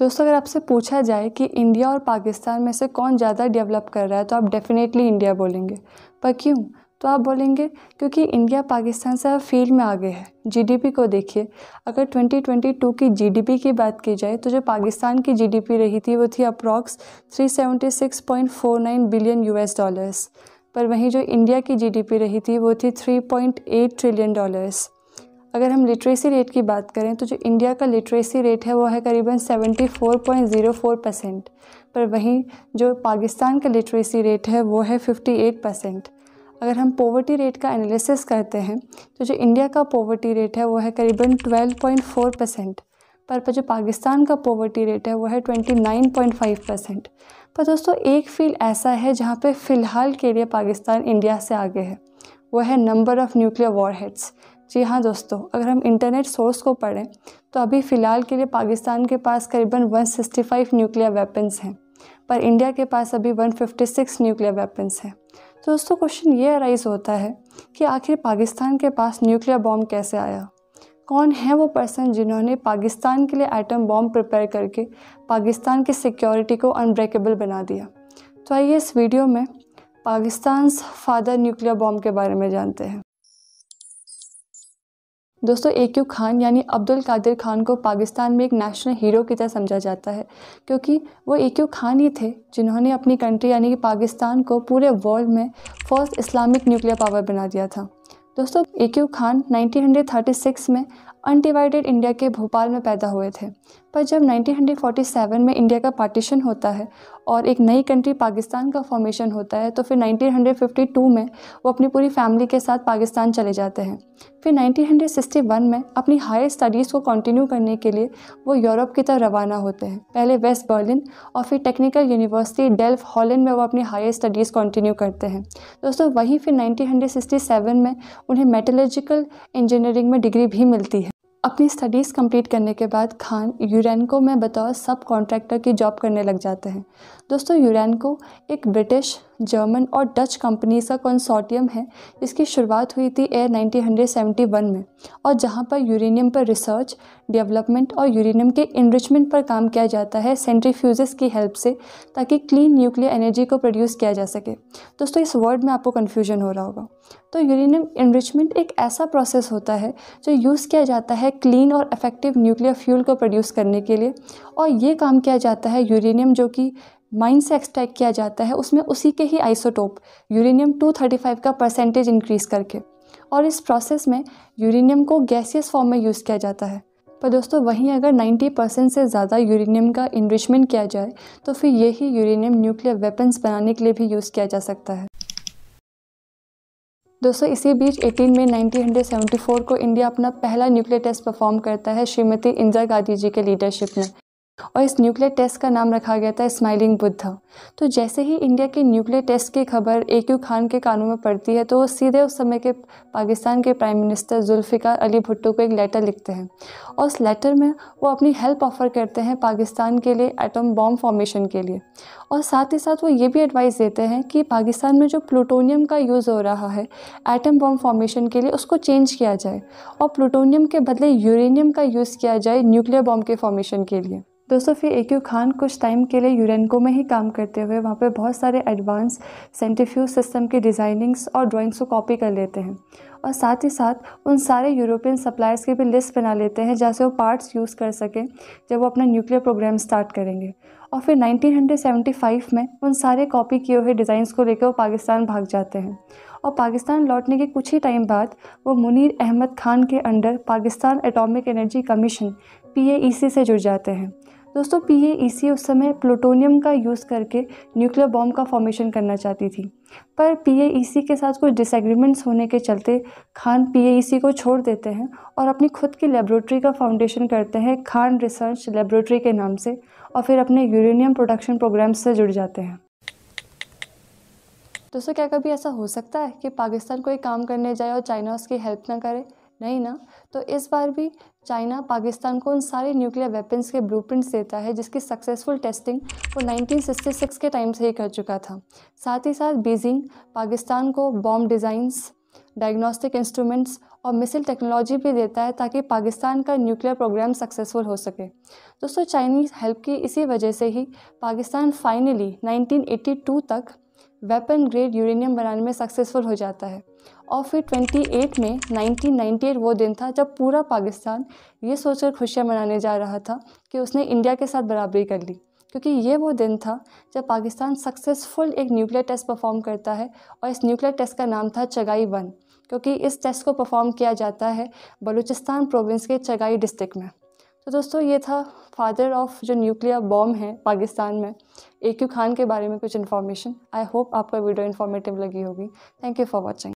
दोस्तों अगर आपसे पूछा जाए कि इंडिया और पाकिस्तान में से कौन ज़्यादा डेवलप कर रहा है तो आप डेफ़िनेटली इंडिया बोलेंगे पर क्यों तो आप बोलेंगे क्योंकि इंडिया पाकिस्तान से फील्ड में आगे है जीडीपी को देखिए अगर 2022 की जीडीपी की बात की जाए तो जो पाकिस्तान की जीडीपी रही थी वो थी अप्रॉक्स 376.49 बिलियन यूएस डॉलर्स पर वहीं जो इंडिया की जीडीपी रही थी वो थी 3.8 ट्रिलियन डॉलर्स अगर हम लिटरेसी रेट की बात करें तो जो इंडिया का लिटरेसी रेट है वो है करीबन 74.04 परसेंट पर वहीं जो पाकिस्तान का लिटरेसी रेट है वो है 58 परसेंट अगर हम पोवर्टी रेट का एनालिसिस करते हैं तो जो इंडिया का पोवर्टी रेट है वो है करीबन 12.4 परसेंट पर जो पाकिस्तान का पोवर्टी रेट है वो है ट्वेंटी परसेंट पर दोस्तों एक फील्ड ऐसा है जहाँ पर फ़िलहाल के लिए पाकिस्तान इंडिया से आगे है वो है नंबर ऑफ़ न्यूक्लियर वॉरहेड्स जी हाँ दोस्तों अगर हम इंटरनेट सोर्स को पढ़ें तो अभी फ़िलहाल के लिए पाकिस्तान के पास करीबन 165 न्यूक्लियर वेपन्स हैं पर इंडिया के पास अभी 156 न्यूक्लियर वेपन्स हैं तो दोस्तों क्वेश्चन ये अराइज़ होता है कि आखिर पाकिस्तान के पास न्यूक्लियर बॉम्ब कैसे आया कौन है वो पर्सन जिन्होंने पाकिस्तान के लिए आइटम बॉम्ब प्रिपेयर करके पाकिस्तान की सिक्योरिटी को अनब्रेकेबल बना दिया तो आइए इस वीडियो में पाकिस्तान फादर न्यूक्लियर बॉम्ब के बारे में जानते हैं दोस्तों ए क्यू खान यानी अब्दुल कादिर खान को पाकिस्तान में एक नेशनल हीरो की तरह समझा जाता है क्योंकि वो ए क्यू खान ही थे जिन्होंने अपनी कंट्री यानी कि पाकिस्तान को पूरे वर्ल्ड में फर्स्ट इस्लामिक न्यूक्लियर पावर बना दिया था दोस्तों ए क्यू खान 1936 में अनडिवाइडेड इंडिया के भोपाल में पैदा हुए थे पर जब 1947 में इंडिया का पार्टीशन होता है और एक नई कंट्री पाकिस्तान का फॉर्मेशन होता है तो फिर 1952 में वो अपनी पूरी फैमिली के साथ पाकिस्तान चले जाते हैं फिर 1961 में अपनी हायर स्टडीज़ को कंटिन्यू करने के लिए वो यूरोप की तरफ रवाना होते हैं पहले वेस्ट बर्लिन और फिर टेक्निकल यूनिवर्सिटी डेल्फ हॉलैंड में वो अपनी हायर स्टडीज़ कंटिन्यू करते हैं दोस्तों वहीं फिर 1967 में उन्हें मेटोलॉजिकल इंजीनियरिंग में डिग्री भी मिलती है अपनी स्टडीज़ कंप्लीट करने के बाद खान यूरेनको में बतौर सब कॉन्ट्रैक्टर की जॉब करने लग जाते हैं दोस्तों यूरेनको एक ब्रिटिश जर्मन और डच कंपनीज का कंसोर्टियम है इसकी शुरुआत हुई थी एयर नाइनटीन में और जहाँ पर यूरेनियम पर रिसर्च डेवलपमेंट और यूरेनियम के इनरिचमेंट पर काम किया जाता है सेंट्रीफ्यूजेस की हेल्प से ताकि क्लीन न्यूक्लियर एनर्जी को प्रोड्यूस किया जा सके दोस्तों इस वर्ड में आपको कन्फ्यूजन हो रहा होगा तो यूरेनियम इनरिचमेंट एक ऐसा प्रोसेस होता है जो यूज़ किया जाता है क्लीन और इफेक्टिव न्यूक्लियर फ्यूल को प्रोड्यूस करने के लिए और ये काम किया जाता है यूरेनियम जो कि माइन से एक्सट्रैक्ट किया जाता है उसमें उसी के ही आइसोटोप यूरेनियम 235 का परसेंटेज इंक्रीज़ करके और इस प्रोसेस में यूरेनियम को गैसियस फॉर्म में यूज़ किया जाता है पर दोस्तों वहीं अगर 90 परसेंट से ज़्यादा यूरेनियम का इन्रिचमेंट किया जाए तो फिर यही यूरेनियम न्यूक्लियर वेपन्स बनाने के लिए भी यूज़ किया जा सकता है दोस्तों इसी बीच 18 मई 1974 को इंडिया अपना पहला न्यूक्लियर टेस्ट परफॉर्म करता है श्रीमती इंदिरा गांधी जी के लीडरशिप में और इस न्यूक्लियर टेस्ट का नाम रखा गया था स्माइलिंग बुद्धा तो जैसे ही इंडिया के न्यूक्लियर टेस्ट की खबर ए क्यू खान के कानों में पड़ती है तो वो सीधे उस समय के पाकिस्तान के प्राइम मिनिस्टर जुल्फ़िकार अली भुट्टो को एक लेटर लिखते हैं और उस लेटर में वो अपनी हेल्प ऑफर करते हैं पाकिस्तान के लिए एटम बॉम्ब फॉर्मेशन के लिए और साथ ही साथ वो ये भी एडवाइस देते हैं कि पाकिस्तान में जो प्लूटोनियम का यूज़ हो रहा है एटम बॉम्ब फॉर्मेशन के लिए उसको चेंज किया जाए और प्लूटोनियम के बदले यूरेनियम का यूज़ किया जाए न्यूक्लियर बॉम्ब के फॉर्मेशन के लिए दोस्तों फिर ए खान कुछ टाइम के लिए यूरेनको में ही काम करते हुए वहाँ पर बहुत सारे एडवांस सेंटिफ्यूज सिस्टम के डिज़ाइनिंग्स और ड्राइंग्स को कॉपी कर लेते हैं और साथ ही साथ उन सारे यूरोपियन सप्लायर्स की भी लिस्ट बना लेते हैं जहाँ से वो पार्ट्स यूज़ कर सकें जब वो अपना न्यूक्लियर प्रोग्राम स्टार्ट करेंगे और फिर 1975 में उन सारे कॉपी किए हुए डिज़ाइंस को लेकर वो पाकिस्तान भाग जाते हैं और पाकिस्तान लौटने के कुछ ही टाइम बाद वो मुनीर अहमद खान के under Pakistan atomic energy commission P से जुड़ जाते हैं दोस्तों पी ए उस समय प्लूटोनियम का यूज़ करके न्यूक्लियर बॉम्ब का फॉर्मेशन करना चाहती थी पर पी ए ई के साथ कुछ डिसएग्रीमेंट्स होने के चलते खान पी ए को छोड़ देते हैं और अपनी खुद की लेबोरेटरी का फाउंडेशन करते हैं खान रिसर्च लेबोरेटरी के नाम से और फिर अपने यूरेनियम प्रोडक्शन प्रोग्राम से जुड़ जाते हैं दोस्तों क्या कभी ऐसा हो सकता है कि पाकिस्तान कोई काम करने जाए और चाइना उसकी हेल्प ना करे नहीं ना तो इस बार भी चाइना पाकिस्तान को उन सारे न्यूक्लियर वेपन्स के ब्लू देता है जिसकी सक्सेसफुल टेस्टिंग वो नाइनटीन के टाइम से ही कर चुका था साथ ही साथ बीजिंग पाकिस्तान को बॉम्ब डिज़ाइंस डायग्नोस्टिक इंस्ट्रूमेंट्स और मिसाइल टेक्नोलॉजी भी देता है ताकि पाकिस्तान का न्यूक्लियर प्रोग्राम सक्सेसफुल हो सके दोस्तों चाइनीज़ हेल्प की इसी वजह से ही पाकिस्तान फाइनली 1982 तक वेपन ग्रेड यूरेनियम बनाने में सक्सेसफुल हो जाता है और फिर 28 में 1998 वो दिन था जब पूरा पाकिस्तान ये सोचकर खुशियाँ मनाने जा रहा था कि उसने इंडिया के साथ बराबरी कर ली क्योंकि ये वो दिन था जब पाकिस्तान सक्सेसफुल एक न्यूक्लियर टेस्ट परफॉर्म करता है और इस न्यूक्लियर टेस्ट का नाम था चगाई वन क्योंकि इस टेस्ट को परफॉर्म किया जाता है बलूचिस्तान प्रोविंस के चगाई डिस्ट्रिक्ट में तो दोस्तों ये था फादर ऑफ जो न्यूक्लियर बॉम्ब है पाकिस्तान में ए क्यू खान के बारे में कुछ इन्फॉर्मेशन आई होप आपका वीडियो इन्फॉर्मेटिव लगी होगी थैंक यू फॉर वॉचिंग